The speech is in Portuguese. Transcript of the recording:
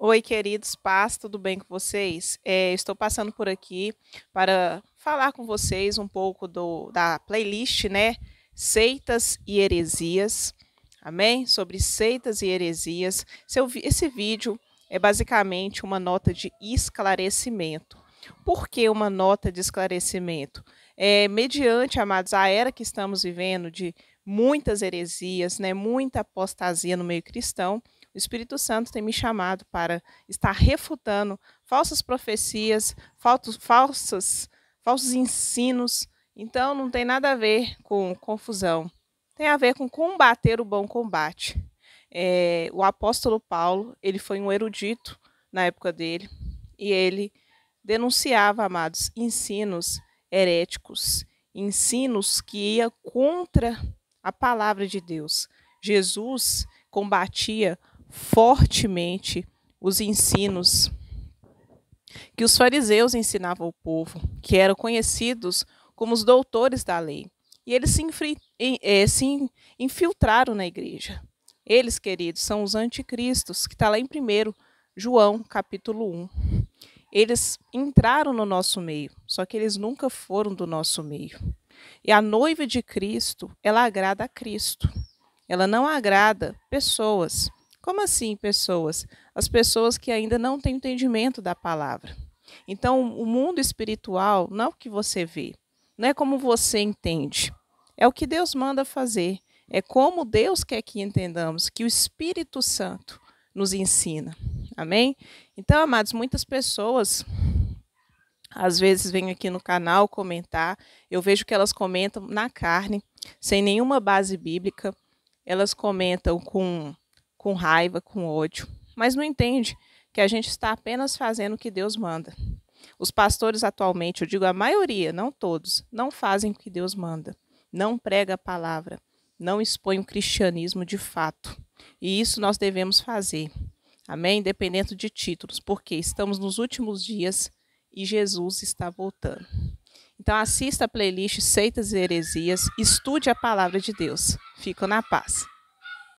Oi, queridos paz, tudo bem com vocês? É, estou passando por aqui para falar com vocês um pouco do, da playlist, né? Seitas e heresias. Amém? Sobre seitas e heresias. Seu, esse vídeo é basicamente uma nota de esclarecimento. Por que uma nota de esclarecimento? É, mediante, amados, a era que estamos vivendo de muitas heresias, né, muita apostasia no meio cristão, o Espírito Santo tem me chamado para estar refutando falsas profecias, falsos falsas, falsos ensinos. Então, não tem nada a ver com confusão. Tem a ver com combater o bom combate. É, o apóstolo Paulo, ele foi um erudito na época dele e ele denunciava, amados, ensinos heréticos, ensinos que ia contra a palavra de Deus. Jesus combatia fortemente os ensinos que os fariseus ensinavam ao povo, que eram conhecidos como os doutores da lei. E eles se, é, infiltraram na igreja. Eles, queridos, são os anticristos, que está lá em 1 João, capítulo 1. Eles entraram no nosso meio, só que eles nunca foram do nosso meio. E a noiva de Cristo, ela agrada a Cristo. Ela não agrada pessoas. Como assim, pessoas? As pessoas que ainda não têm entendimento da palavra. Então, o mundo espiritual não é o que você vê, não é como você entende. É o que Deus manda fazer. É como Deus quer que entendamos, que o Espírito Santo nos ensina. Amém? Então, amados, muitas pessoas às vezes vêm aqui no canal comentar. Eu vejo que elas comentam na carne, sem nenhuma base bíblica. Elas comentam com com raiva, com ódio, mas não entende que a gente está apenas fazendo o que Deus manda. Os pastores atualmente, eu digo a maioria, não todos, não fazem o que Deus manda, não prega a palavra, não expõe o cristianismo de fato. E isso nós devemos fazer. Amém? Independente de títulos, porque estamos nos últimos dias e Jesus está voltando. Então assista a playlist Seitas e Heresias, estude a palavra de Deus. Fico na paz.